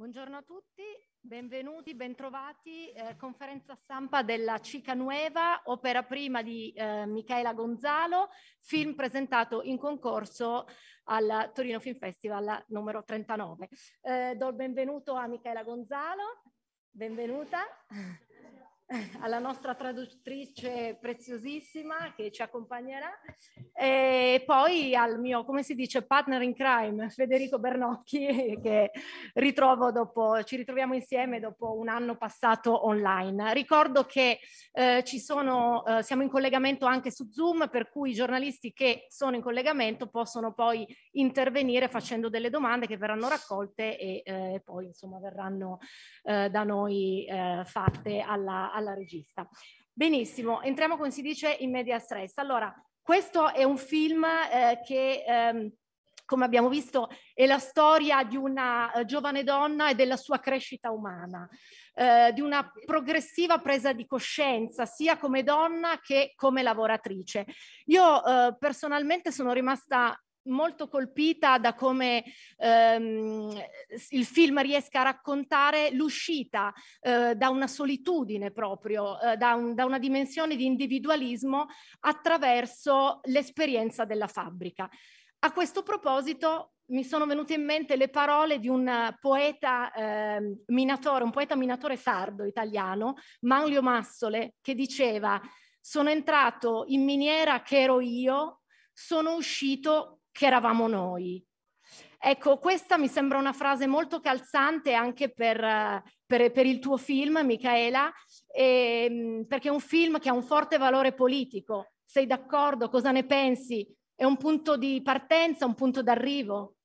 Buongiorno a tutti, benvenuti, bentrovati. Eh, conferenza stampa della Cica Nueva, opera prima di eh, Michaela Gonzalo, film presentato in concorso al Torino Film Festival numero 39. Eh, do il benvenuto a Michaela Gonzalo, benvenuta. alla nostra traduttrice preziosissima che ci accompagnerà e poi al mio, come si dice, partner in crime, Federico Bernocchi, che ritrovo dopo, ci ritroviamo insieme dopo un anno passato online. Ricordo che eh, ci sono, eh, siamo in collegamento anche su Zoom, per cui i giornalisti che sono in collegamento possono poi intervenire facendo delle domande che verranno raccolte e eh, poi insomma verranno eh, da noi eh, fatte alla, alla alla regista. Benissimo, entriamo come si dice in media stress. Allora, questo è un film eh, che... Ehm, come abbiamo visto, è la storia di una uh, giovane donna e della sua crescita umana, eh, di una progressiva presa di coscienza, sia come donna che come lavoratrice. Io eh, personalmente sono rimasta molto colpita da come ehm, il film riesca a raccontare l'uscita eh, da una solitudine proprio, eh, da, un, da, una dimensione di individualismo attraverso l'esperienza della fabbrica. A questo proposito mi sono venute in mente le parole di un poeta eh, minatore, un poeta minatore sardo italiano, Manlio Massole, che diceva sono entrato in miniera che ero io, sono uscito che eravamo noi. Ecco, questa mi sembra una frase molto calzante anche per, per, per il tuo film, Michaela, e, ehm, perché è un film che ha un forte valore politico. Sei d'accordo? Cosa ne pensi? È un punto di partenza, un punto d'arrivo?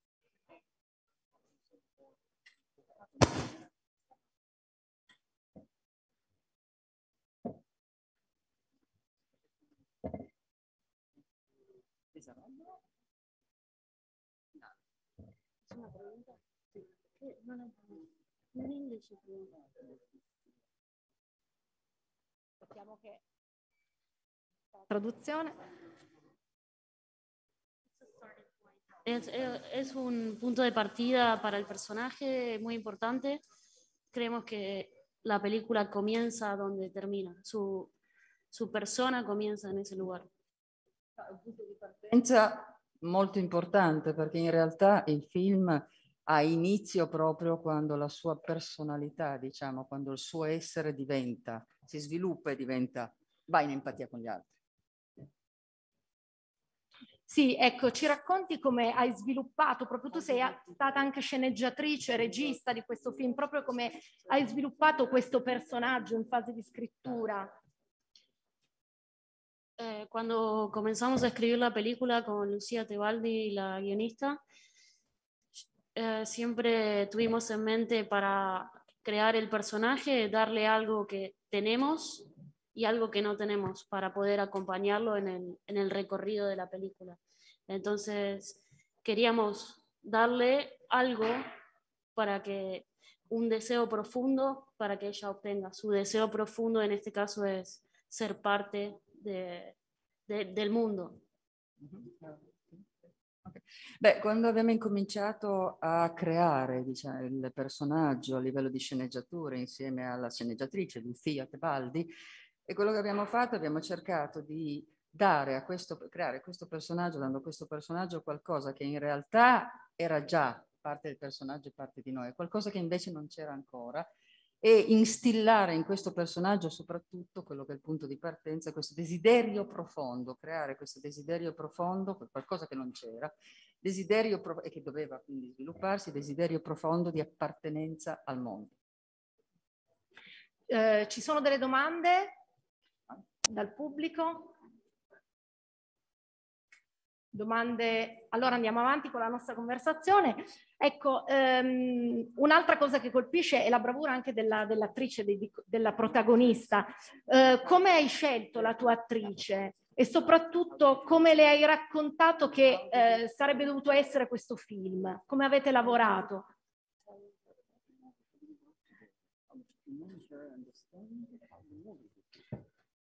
Es, un punto de partida para el personaje muy importante. Creemos que la película comienza donde termina, su, persona comienza en ese lugar. molto importante perché in realtà il film ha inizio proprio quando la sua personalità, diciamo, quando il suo essere diventa, si sviluppa e diventa, va in empatia con gli altri. Sì, ecco, ci racconti come hai sviluppato, proprio tu sei stata anche sceneggiatrice, regista di questo film, proprio come hai sviluppato questo personaggio in fase di scrittura. Eh, cuando comenzamos a escribir la película con Lucía Tebaldi, la guionista, eh, siempre tuvimos en mente para crear el personaje, darle algo que tenemos y algo que no tenemos para poder acompañarlo en el, en el recorrido de la película. Entonces, queríamos darle algo para que un deseo profundo para que ella obtenga. Su deseo profundo en este caso es ser parte de, de, del mondo. Beh, quando abbiamo incominciato a creare diciamo, il personaggio a livello di sceneggiatura insieme alla sceneggiatrice Lucia Tebaldi, e quello che abbiamo fatto, abbiamo cercato di dare a questo, creare questo personaggio, dando a questo personaggio qualcosa che in realtà era già parte del personaggio e parte di noi, qualcosa che invece non c'era ancora e instillare in questo personaggio soprattutto quello che è il punto di partenza, questo desiderio profondo, creare questo desiderio profondo, qualcosa che non c'era, desiderio e che doveva quindi svilupparsi, desiderio profondo di appartenenza al mondo. Eh, ci sono delle domande dal pubblico? domande. Allora andiamo avanti con la nostra conversazione. Ecco, um, un'altra cosa che colpisce è la bravura anche della, dell'attrice, de, della protagonista. Uh, come hai scelto la tua attrice e soprattutto come le hai raccontato che uh, sarebbe dovuto essere questo film? Come avete lavorato?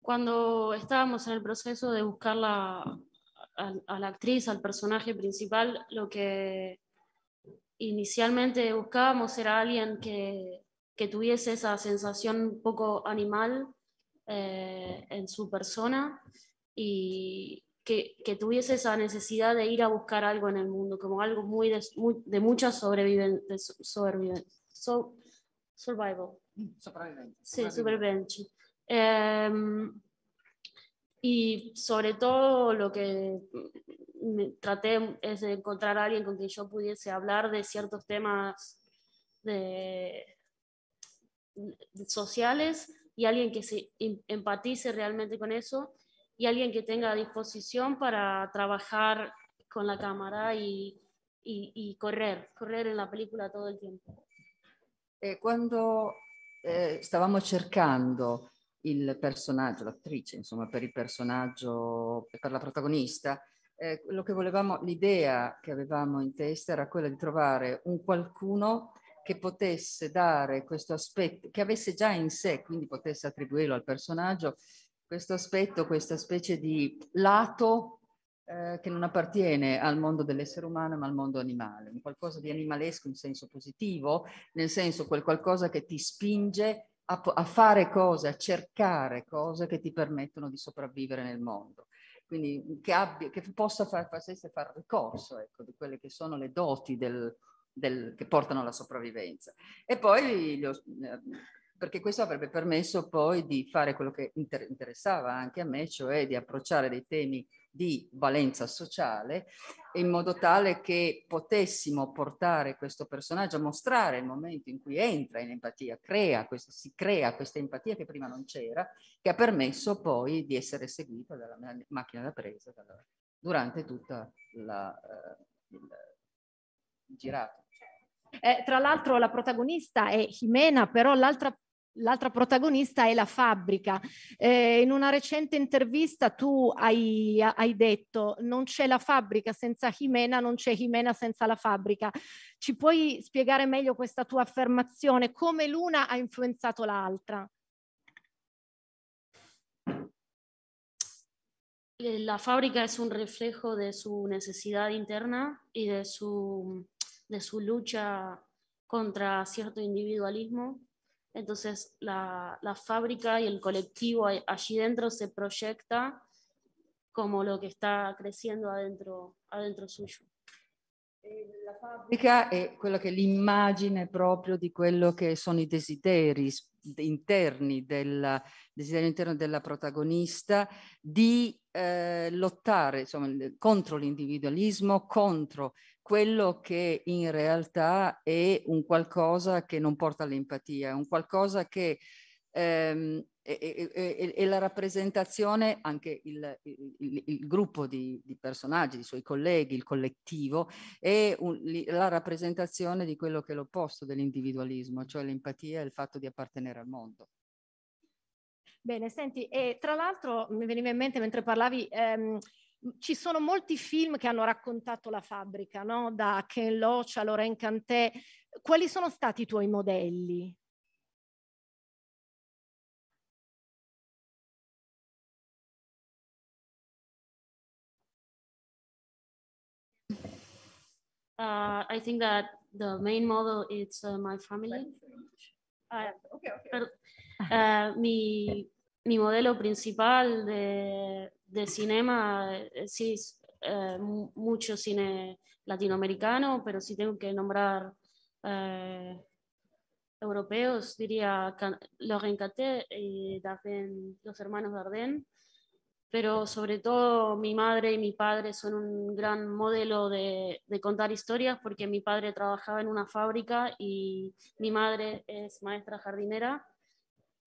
Quando stavamo nel processo di buscarla a, la actriz, al personaje principal, lo que inicialmente buscábamos era alguien que, que tuviese esa sensación un poco animal eh, en su persona y que, que, tuviese esa necesidad de ir a buscar algo en el mundo, como algo muy de, mucha mm, sobrevivencia. survival. Sí, supervivencia. Em, y sobre todo lo que traté es de encontrar a alguien con quien yo pudiese hablar de ciertos temas sociales y alguien que se em, empatice realmente con eso y alguien que tenga disposición para trabajar con la cámara y, y, correr, correr en la película todo el tiempo. Eh, cuando eh, estábamos cercando il personaggio, l'attrice, insomma, per il personaggio, per la protagonista, eh, quello che volevamo, l'idea che avevamo in testa era quella di trovare un qualcuno che potesse dare questo aspetto, che avesse già in sé, quindi potesse attribuirlo al personaggio, questo aspetto, questa specie di lato eh, che non appartiene al mondo dell'essere umano ma al mondo animale, un qualcosa di animalesco in senso positivo, nel senso quel qualcosa che ti spinge a, a fare cose, a cercare cose che ti permettono di sopravvivere nel mondo quindi mhmm, che, abbia, che possa far, facesse far ricorso ecco, di quelle che sono le doti del, del, che portano alla sopravvivenza. E poi, mhmm, perché questo avrebbe permesso poi di fare quello che inter, interessava anche a me, cioè di approcciare dei temi di valenza sociale in modo tale che potessimo portare questo personaggio, a mostrare il momento in cui entra in empatia, crea questo, si crea questa empatia che prima non c'era, che ha permesso poi di essere seguito dalla macchina da presa dalla, durante tutto uh, eh, il girato. Eh, tra l'altro la protagonista è Jimena, però l'altra L'altra protagonista è la fabbrica. Eh, in una recente intervista tu hai, hai detto non c'è la fabbrica senza Jimena, non c'è Jimena senza la fabbrica. Ci puoi spiegare meglio questa tua affermazione? Come l'una ha influenzato l'altra? Eh, la fabbrica è un reflejo della sua necessità interna e della sua de su lucha contra cierto individualismo Entonces la, fábrica y el colectivo allí dentro se proyecta como lo que está creciendo adentro, adentro suyo. la fabbrica è quella che è l'immagine proprio di quello che sono i desideri interni della, desiderio interno della protagonista di eh, lottare insomma, contro l'individualismo, contro quello che in realtà è un qualcosa che non porta all'empatia, è un qualcosa che ehm, e, e, e, la rappresentazione, anche il, il, il gruppo di, di, personaggi, i suoi colleghi, il collettivo, è un, la rappresentazione di quello che è l'opposto dell'individualismo, cioè l'empatia e il fatto di appartenere al mondo. Bene, senti, e tra l'altro mi veniva in mente mentre parlavi... Ehm, ci sono molti film che hanno raccontato la fabbrica, no? da Ken Loach a Lorraine Cantè. Quali sono stati i tuoi modelli? I think that the main model is uh, my family. Ah, uh, mi, modelo principal de, de cinema eh, sí es eh, mucho cine latinoamericano, pero si sí tengo que nombrar eh, europeos, diría Laurent Caté y Darden, los hermanos Dardenne pero sobre todo mi madre y mi padre son un gran modelo de, contar historias porque mi padre trabajaba en una fábrica y mi madre es maestra jardinera.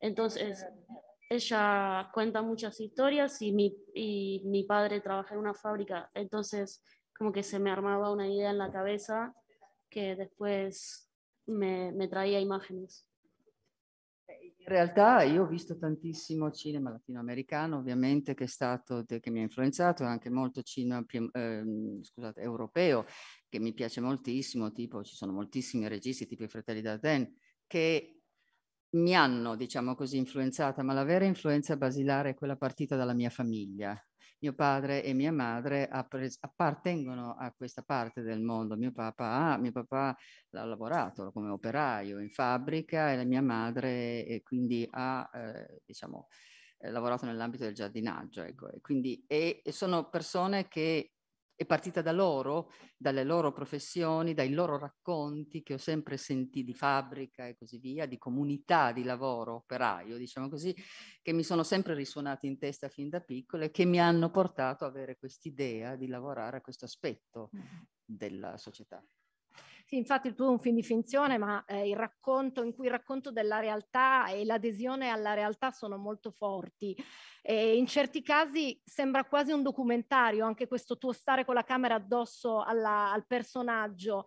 Entonces, ella cuenta muchas historias y mi, y mi padre trabaja en una fábrica. Entonces, como que se me armaba una idea en la cabeza que después me, me traía imágenes. In realtà io ho visto tantissimo cinema latinoamericano, ovviamente, che, stato, che mi ha influenzato, e anche molto cinema eh, scusate, europeo, che mi piace moltissimo, tipo ci sono moltissimi registi, tipo i fratelli Darden, che mi hanno, diciamo così, influenzata, ma la vera influenza basilare è quella partita dalla mia famiglia, mio padre e mia madre appartengono a questa parte del mondo. Mio papà, mio papà ha lavorato come operaio in fabbrica e la mia madre quindi ha, eh, diciamo, eh, lavorato nell'ambito del giardinaggio. Ecco. E quindi e sono persone che è partita da loro, dalle loro professioni, dai loro racconti che ho sempre sentito di fabbrica e così via, di comunità di lavoro operaio, diciamo così, che mi sono sempre risuonati in testa fin da piccola e che mi hanno portato ad avere quest'idea di lavorare a questo aspetto mm-hmm. della società. Sì, infatti tu tuo è un film di finzione, ma eh, il racconto in cui il racconto della realtà e l'adesione alla realtà sono molto forti. E in certi casi sembra quasi un documentario, anche questo tuo stare con la camera addosso alla, al personaggio.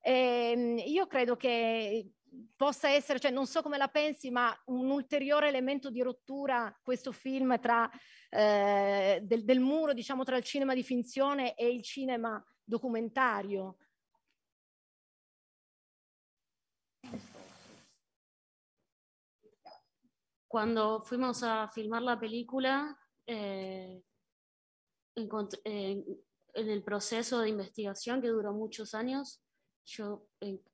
E, ehm, io credo che possa essere, cioè non so come la pensi, ma un ulteriore elemento di rottura questo film tra, eh, del, del muro, diciamo, tra il cinema di finzione e il cinema documentario. Cuando fuimos a filmar la película, eh, eh, en el proceso de investigación que duró muchos años, yo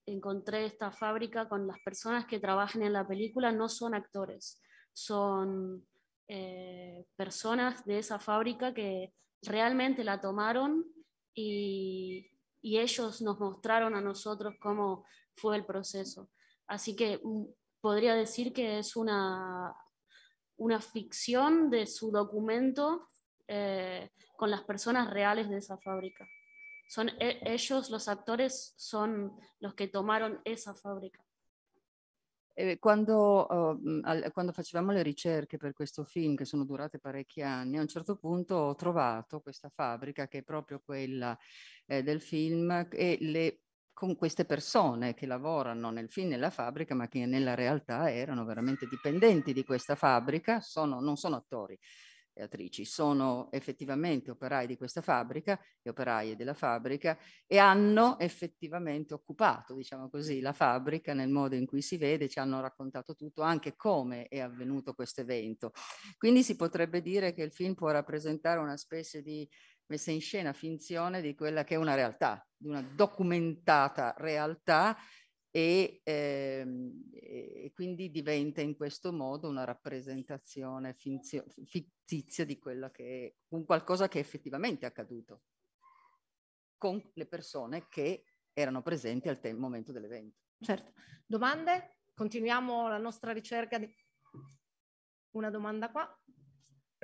encontré esta fábrica con las personas que trabajan en la película, no son actores, son eh, personas de esa fábrica que realmente la tomaron y, y ellos nos mostraron a nosotros cómo fue el proceso. Así que mm, podría decir que es una, una ficción de su documento eh, con las personas reales de esa fábrica. Son e ellos, los actores, son los que tomaron esa fábrica. Quando, eh, uh, oh, quando, mm, facevamo le ricerche per questo film, che sono durate parecchi anni, a un certo punto ho trovato questa fabbrica che è proprio quella eh, del film e le con queste persone che lavorano nel film nella fabbrica, ma che nella realtà erano veramente dipendenti di questa fabbrica, sono, non sono attori e attrici, sono effettivamente operai di questa fabbrica e operaie della fabbrica e hanno effettivamente occupato, diciamo così, la fabbrica nel modo in cui si vede, ci hanno raccontato tutto, anche come è avvenuto questo evento. Quindi si potrebbe dire che il film può rappresentare una specie di messa in scena finzione di quella che è una realtà, di una documentata realtà e, ehm, e quindi diventa in questo modo una rappresentazione finzio- fittizia di quella che è un qualcosa che è effettivamente accaduto con le persone che erano presenti al te- momento dell'evento. Certo. Domande? Continuiamo la nostra ricerca di... Una domanda qua.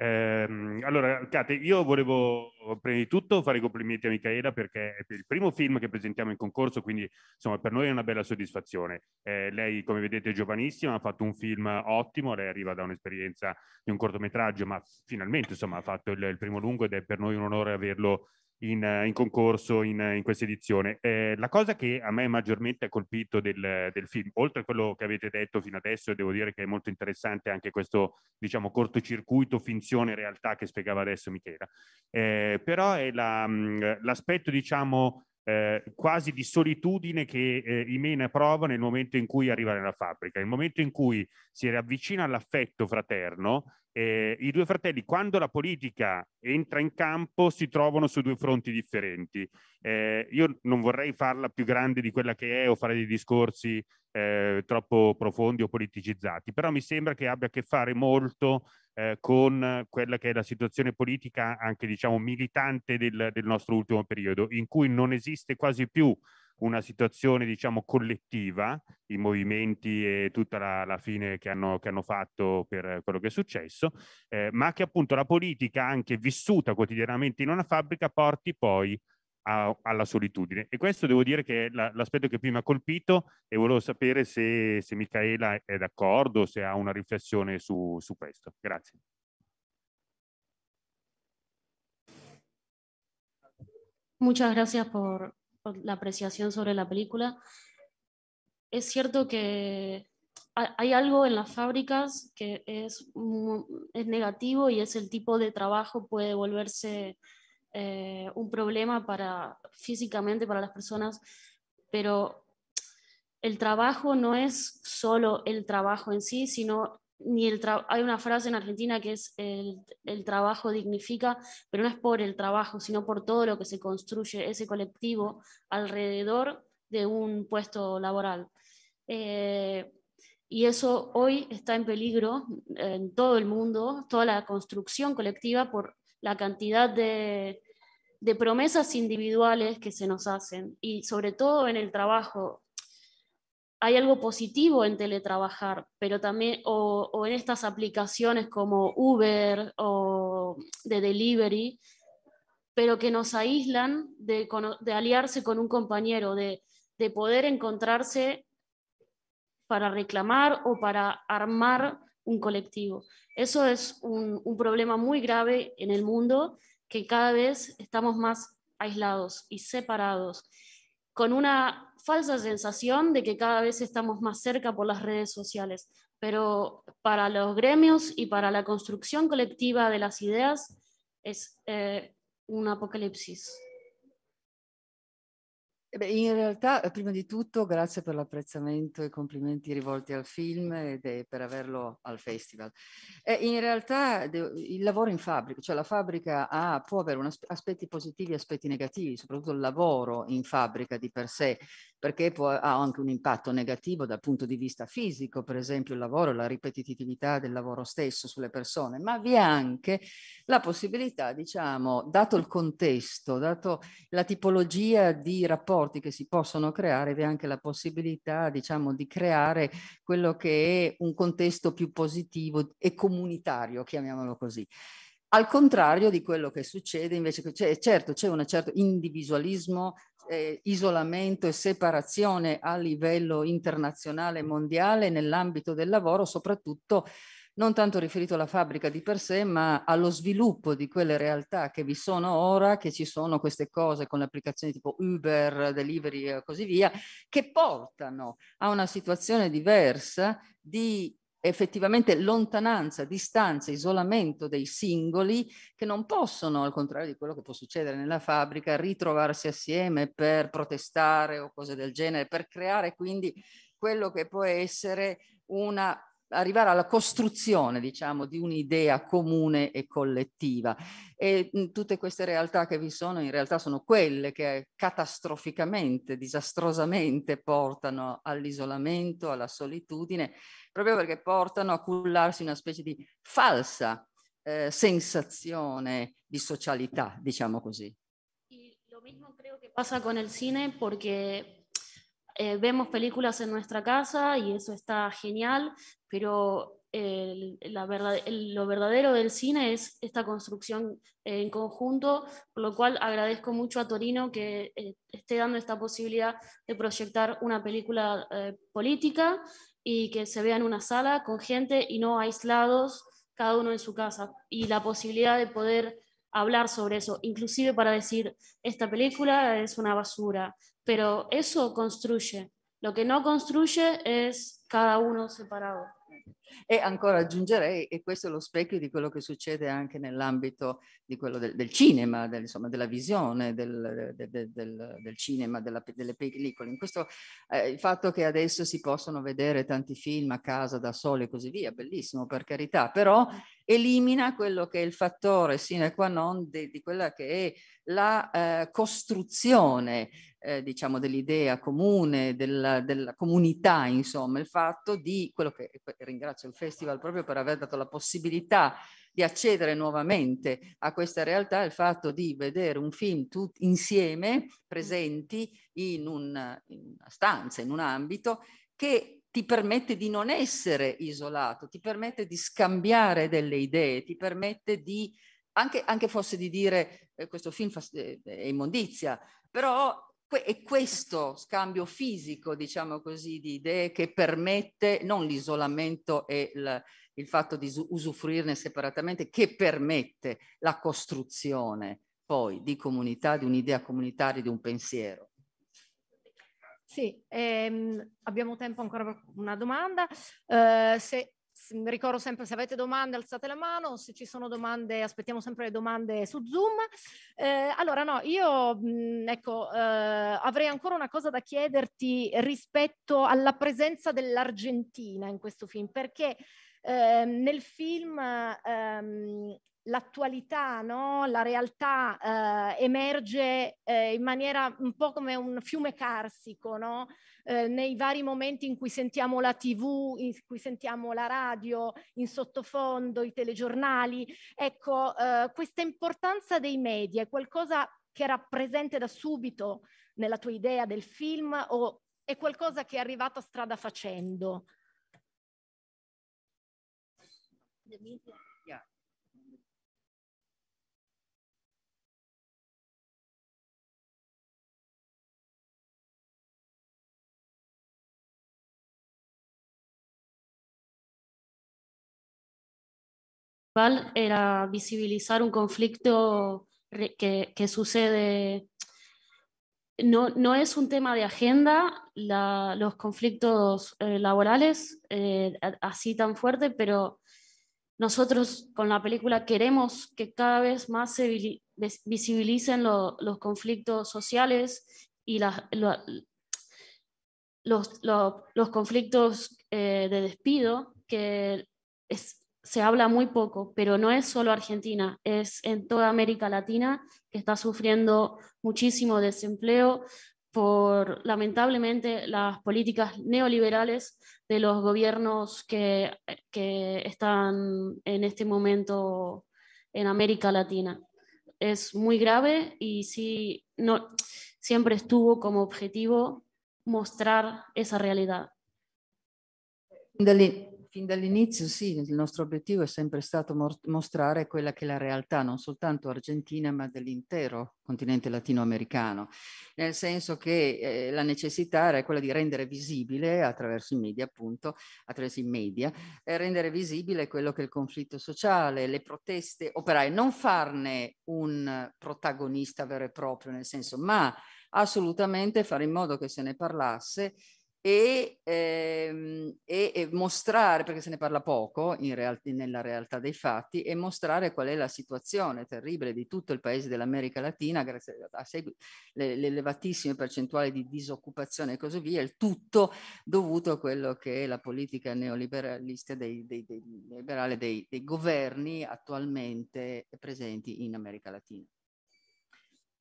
Ehm, allora, Kate, io volevo prima di tutto fare i complimenti a Michaela perché è il primo film che presentiamo in concorso, quindi insomma per noi è una bella soddisfazione. Eh, lei, come vedete, è giovanissima, ha fatto un film ottimo, lei arriva da un'esperienza di un cortometraggio, ma finalmente insomma, ha fatto il, il primo lungo ed è per noi un onore averlo in, in concorso in, in questa edizione. Eh, la cosa che a me maggiormente ha colpito del, del, film, oltre a quello che avete detto fino adesso, devo dire che è molto interessante anche questo, diciamo, cortocircuito, finzione, realtà che spiegava adesso Michela, eh, però è la, mm, l'aspetto, diciamo, eh, quasi di solitudine che eh, Imena prova nel momento in cui arriva nella fabbrica, nel momento in cui si riavvicina all'affetto fraterno, eh, i due fratelli, quando la politica entra in campo, si trovano su due fronti differenti. Eh, io non vorrei farla più grande di quella che è o fare dei discorsi eh, troppo profondi o politicizzati, però mi sembra che abbia a che fare molto eh, con quella che è la situazione politica anche diciamo militante del, del nostro ultimo periodo, in cui non esiste quasi più una situazione diciamo collettiva, i movimenti e tutta la, la fine che hanno, che hanno, fatto per quello che è successo, eh, ma che appunto la politica anche vissuta quotidianamente in una fabbrica porti poi a, alla solitudine. E questo devo dire che è l'aspetto que più mi ha colpito e volevo sapere se, se Micaela è d'accordo, se ha una reflexión su, su questo. Grazie. Muchas gracias por, por, la apreciación sobre la película. Es cierto que hay algo en las fábricas que es, es negativo y es el tipo de trabajo puede volverse eh, un problema para, físicamente para las personas, pero el trabajo no es solo el trabajo en sí, sino ni el hay una frase en Argentina que es el, el, trabajo dignifica, pero no es por el trabajo, sino por todo lo que se construye ese colectivo alrededor de un puesto laboral. Eh, y eso hoy está en peligro en todo el mundo, toda la construcción colectiva por la cantidad de, promesas individuales que se nos hacen y sobre todo en el trabajo. Hay algo positivo en teletrabajar, pero también o, en estas aplicaciones como Uber o de delivery, pero que nos aíslan de, aliarse con un compañero, de, de poder encontrarse para reclamar o para armar un colectivo. Eso es un, problema muy grave en el mundo que cada vez estamos más aislados y separados, con una falsa sensación de que cada vez estamos más cerca por las redes sociales. Pero para los gremios y para la construcción colectiva de las ideas es eh, un apocalipsis. Eh beh, in realtà, eh, prima di tutto, grazie per l'apprezzamento e complimenti rivolti al film e per averlo al festival. Eh, in realtà il lavoro in fabbrica, cioè la fabbrica ha, può avere asp aspetti positivi e aspetti negativi, soprattutto il lavoro in fabbrica di per sé, perché può, ha anche un impatto negativo dal punto di vista fisico, per esempio il lavoro, la ripetitività del lavoro stesso sulle persone, ma vi è anche la possibilità, diciamo, dato il contesto, dato la tipologia di rapporto, rapporti che si possono creare vi è anche la possibilità diciamo, di creare quello che è un contesto più positivo e comunitario, chiamiamolo così. Al contrario di quello che succede, invece, c'è, certo c'è un certo individualismo, eh, isolamento e separazione a livello internazionale e mondiale nell'ambito del lavoro, soprattutto non tanto riferito alla fabbrica di per sé, ma allo sviluppo di quelle realtà che vi sono ora, che ci sono queste cose con le applicazioni tipo Uber, Delivery e così via, che portano a una situazione diversa di effettivamente lontananza, distanza, isolamento dei singoli che non possono, al contrario di quello che può succedere nella fabbrica, ritrovarsi assieme per protestare o cose del genere, per creare quindi quello che può essere una arrivare alla costruzione, diciamo, di un'idea comune e collettiva. E tutte queste realtà che vi sono in realtà sono quelle che catastroficamente, disastrosamente portano all'isolamento, alla solitudine, proprio perché portano a cullarsi una specie di falsa eh, sensazione di socialità, diciamo così. lo mismo creo che pasa con il cine perché Eh, vemos películas en nuestra casa y eso está genial, pero eh, la verdad, lo verdadero del cine es esta construcción eh, en conjunto, por lo cual agradezco mucho a Torino que esté dando esta posibilidad de proyectar una película política y que se vea en una sala con gente y no aislados, cada uno en su casa, y la posibilidad de poder hablar sobre eso, inclusive para decir, esta película es una basura, pero eso construye. Lo che non construye es cada uno separato. E ancora aggiungerei, e questo è lo specchio di quello che succede anche nell'ambito di quello del, del cinema, del, insomma, della visione del, del cinema, della, delle pellicole. In questo, eh, il fatto che adesso si possono vedere tanti film a casa da sole e così via, bellissimo per carità, però mm elimina quello che è il fattore sine qua non di, di quella che è la eh, costruzione eh, diciamo dell'idea comune, della, della, comunità insomma, il fatto di quello che ringrazio il festival proprio per aver dato la possibilità di accedere nuovamente a questa realtà, il fatto di vedere un film tutti insieme mm. presenti in, un, in una stanza, in un ambito che ti permette di non essere isolato, ti permette di scambiare delle idee, ti permette di, anche, anche forse di dire eh, questo film fa, eh, è immondizia, però que- è questo scambio fisico, diciamo così, di idee che permette non l'isolamento e il, il fatto di usufruirne separatamente, che permette la costruzione poi di comunità, di un'idea comunitaria, di un pensiero. Sì, ehm, abbiamo tempo ancora per una domanda. Eh, se, se, ricordo sempre, se avete domande alzate la mano, se ci sono domande aspettiamo sempre le domande su Zoom. Eh, allora no, io mh, mm, ecco, eh, avrei ancora una cosa da chiederti rispetto alla presenza dell'Argentina in questo film, perché ehm, nel film ehm, l'attualità, no? la realtà eh, emerge eh, in maniera un po' come un fiume carsico, no? eh, nei vari momenti in cui sentiamo la tv, in cui sentiamo la radio, in sottofondo, i telegiornali. Ecco, eh, questa importanza dei media è qualcosa che era presente da subito nella tua idea del film o è qualcosa che è arrivato strada facendo? The media. era visibilizar un conflicto que, sucede. No, es un tema de agenda los conflictos eh, laborales eh, así tan fuerte, pero nosotros con la película queremos que cada vez más se visibilicen los conflictos sociales y los, conflictos eh, de despido que es, se habla muy poco, pero no es solo Argentina, es en toda América Latina que está sufriendo muchísimo desempleo por, lamentablemente, las políticas neoliberales de los gobiernos que, están en este momento en América Latina. Es muy grave y sí, no, siempre estuvo como objetivo mostrar esa realidad. fin dall'inizio sì, il nostro obiettivo è sempre stato mostrare quella che è la realtà non soltanto argentina ma dell'intero continente latinoamericano, nel senso che eh, la necessità era quella di rendere visibile attraverso i media, appunto, attraverso i media, eh, rendere visibile quello che è il conflitto sociale, le proteste operai, non farne un protagonista vero e proprio nel senso, ma assolutamente fare in modo che se ne parlasse e, ehm, e, e, mostrare, perché se ne parla poco real- nella realtà dei fatti, e mostrare qual è la situazione terribile di tutto il paese dell'America Latina, grazie a segu- le, le elevatissime percentuali di disoccupazione e così via, il tutto dovuto a quello che è la politica neoliberalista dei, dei, dei, dei, dei governi attualmente presenti in America Latina.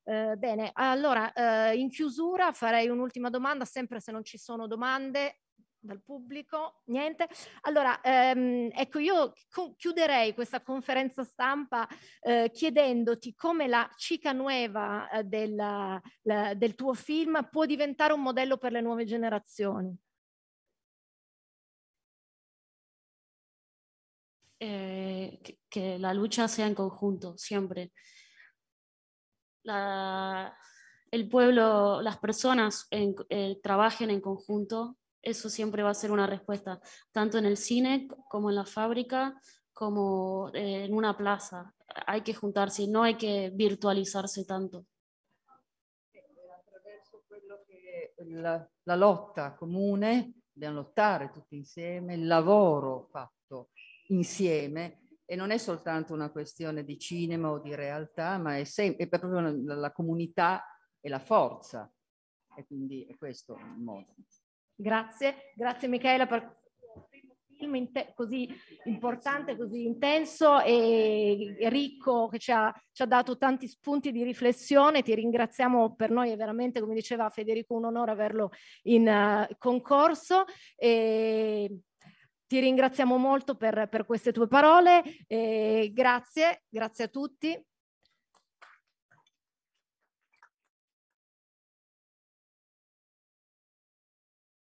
Ehm, bene, allora eh, in chiusura farei un'ultima domanda, sempre se non ci sono domande dal pubblico, niente. Allora, ehm, ecco, io chiuderei questa conferenza stampa eh, chiedendoti come la cica nuova eh, della, la, del tuo film può diventare un modello per le nuove generazioni. Eh, que, que la lucha sia in conjunto, siempre. el pueblo, las personas eh, trabajen en conjunto, eso siempre va a ser una respuesta, tanto en el cine como en la fábrica, como eh, en una plaza. Hay que juntarse, no hay que virtualizarse tanto. quello che la, la lotta comune, dobbiamo lottare tutti insieme, il lavoro fatto insieme e non è soltanto una questione di cinema o di realtà, ma è, sempre, è proprio la, la comunità e la forza. E quindi è questo il modo. Grazie, grazie Michela per film così importante, così intenso e ricco che ci ha, ci ha, dato tanti spunti di riflessione. Ti ringraziamo per noi, è veramente, come diceva Federico, un onore averlo in uh, concorso. E ti ringraziamo molto per, per queste tue parole, eh, grazie, grazie a tutti.